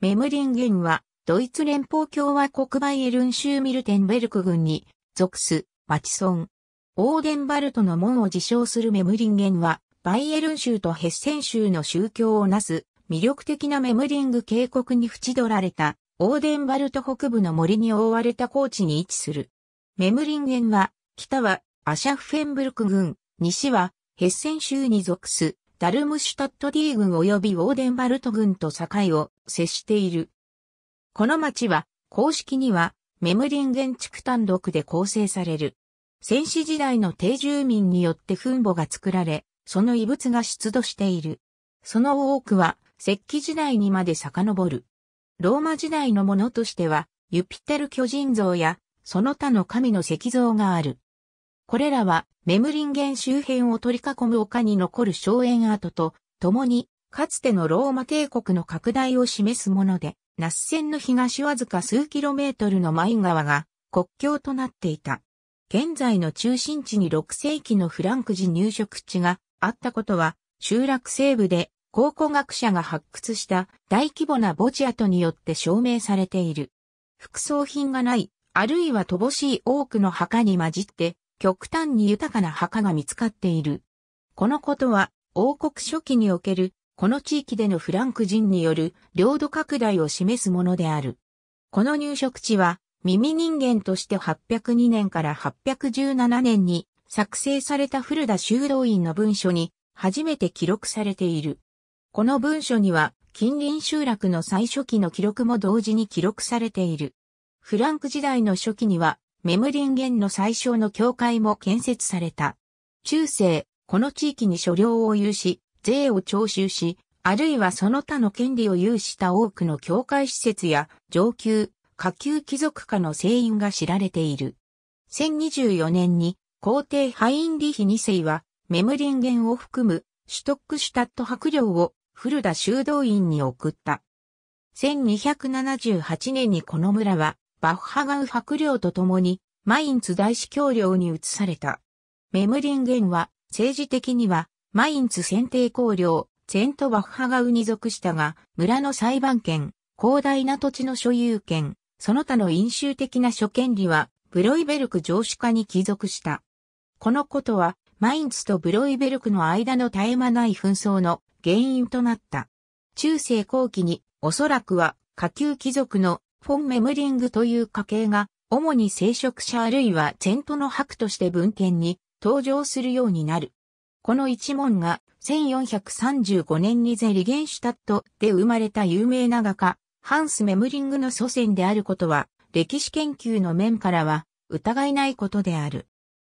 メムリンゲンは、ドイツ連邦共和国バイエルン州ミルテンベルク軍に属す、町村。オーデンバルトの門を自称するメムリンゲンは、バイエルン州とヘッセン州の宗教をなす、魅力的なメムリング渓谷に縁取られた、オーデンバルト北部の森に覆われた高地に位置する。メムリンゲンは、北はアシャフフェンブルク郡、西はヘッセン州に属すダルムシュタット D 郡及びウォーデンバルト郡と境を接している。この町は、公式には、メムリンゲン地区単独で構成される。戦死時代の定住民によって墳墓が作られ、その遺物が出土している。その多くは、石器時代にまで遡る。ローマ時代のものとしては、ユピテル巨人像や、その他の神の石像がある。これらは、メムリンゲン周辺を取り囲む丘に残る荘園跡と、共に、かつてのローマ帝国の拡大を示すもので、ナス線の東わずか数キロメートルのマイン川が国境となっていた。現在の中心地に6世紀のフランク時入植地があったことは、集落西部で考古学者が発掘した大規模な墓地跡によって証明されている。副葬品がない、あるいは乏しい多くの墓に混じって、極端に豊かな墓が見つかっている。このことは、王国初期における、この地域でのフランク人による領土拡大を示すものである。この入植地は、耳人間として802年から817年に作成された古田修道院の文書に初めて記録されている。この文書には近隣集落の最初期の記録も同時に記録されている。フランク時代の初期にはメムリンゲンの最小の教会も建設された。中世、この地域に所領を有し、税を徴収し、あるいはその他の権利を有した多くの教会施設や上級、下級貴族家の聖員が知られている。1024年に皇帝ハインリヒ2世はメムリンゲンを含むシュトックシュタット伯領を古田修道院に送った。1278年にこの村はバッハガウ伯領と共にマインツ大司教領に移された。メムリンゲンは政治的にはマインツ選定公領、ゼントバッハガウに属したが、村の裁判権、広大な土地の所有権、その他の飲酒的な諸権利は、ブロイベルク上司化に帰属した。このことは、マインツとブロイベルクの間の絶え間ない紛争の原因となった。中世後期に、おそらくは下級貴族のフォンメムリングという家系が、主に聖職者あるいは前途の伯として文献に登場するようになる。この一門が1435年にゼリゲンシュタットで生まれた有名な画家、ハンス・メムリングの祖先であることは、歴史研究の面からは疑いないことである。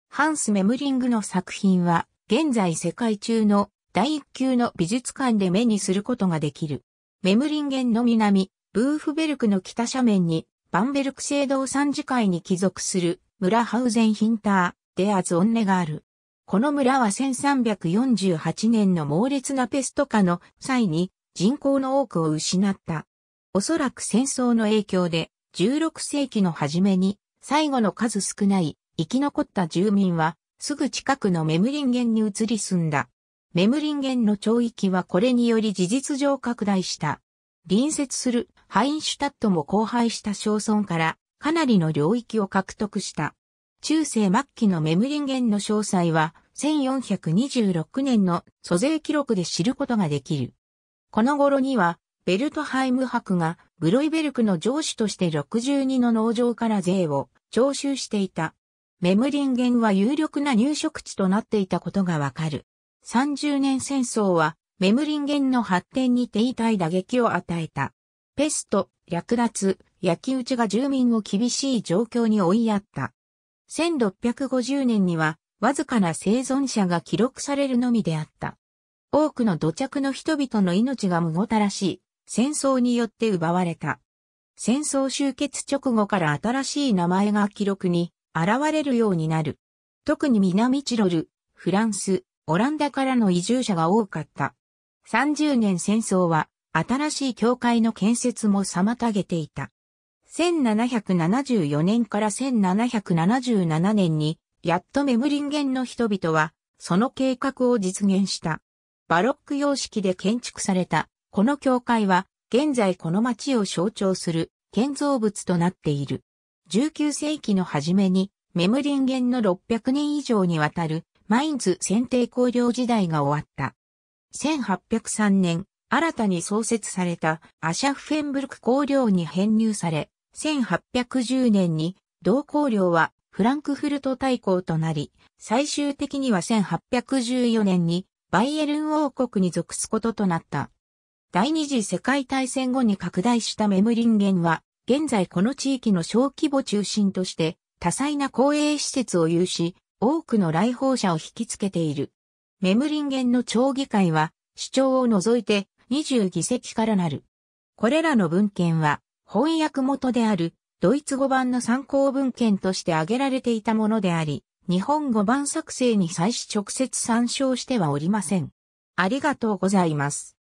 ハンス・メムリングの作品は、現在世界中の第一級の美術館で目にすることができる。メムリンゲンの南、ブーフベルクの北斜面に、バンベルク聖堂三次会に帰属する村ハウゼンヒンター、デアズオンネがある。この村は1348年の猛烈なペスト化の際に人口の多くを失った。おそらく戦争の影響で16世紀の初めに最後の数少ない生き残った住民はすぐ近くのメムリンゲンに移り住んだ。メムリンゲンの町域はこれにより事実上拡大した。隣接するハインシュタットも荒廃した小村からかなりの領域を獲得した。中世末期のメムリンゲンの詳細は1426年の租税記録で知ることができる。この頃にはベルトハイム伯がブロイベルクの上司として62の農場から税を徴収していた。メムリンゲンは有力な入植地となっていたことがわかる。30年戦争はメムリンゲンの発展に手痛い打撃を与えた。ペスト、略奪、焼き討ちが住民を厳しい状況に追いやった。1650年には、わずかな生存者が記録されるのみであった。多くの土着の人々の命がむごたらしい、戦争によって奪われた。戦争終結直後から新しい名前が記録に現れるようになる。特に南チロル、フランス、オランダからの移住者が多かった。30年戦争は新しい教会の建設も妨げていた。1774年から1777年に、やっとメムリンゲンの人々は、その計画を実現した。バロック様式で建築された、この教会は、現在この町を象徴する建造物となっている。19世紀の初めに、メムリンゲンの600年以上にわたる、マインズ選定工業時代が終わった。1803年、新たに創設されたアシャフェンブルク公領に編入され、1810年に同公領はフランクフルト大公となり、最終的には1814年にバイエルン王国に属すこととなった。第二次世界大戦後に拡大したメムリンゲンは、現在この地域の小規模中心として、多彩な公営施設を有し、多くの来訪者を引きつけている。メムリンゲンの町議会は、主張を除いて20議席からなる。これらの文献は、翻訳元であるドイツ語版の参考文献として挙げられていたものであり、日本語版作成に際し直接参照してはおりません。ありがとうございます。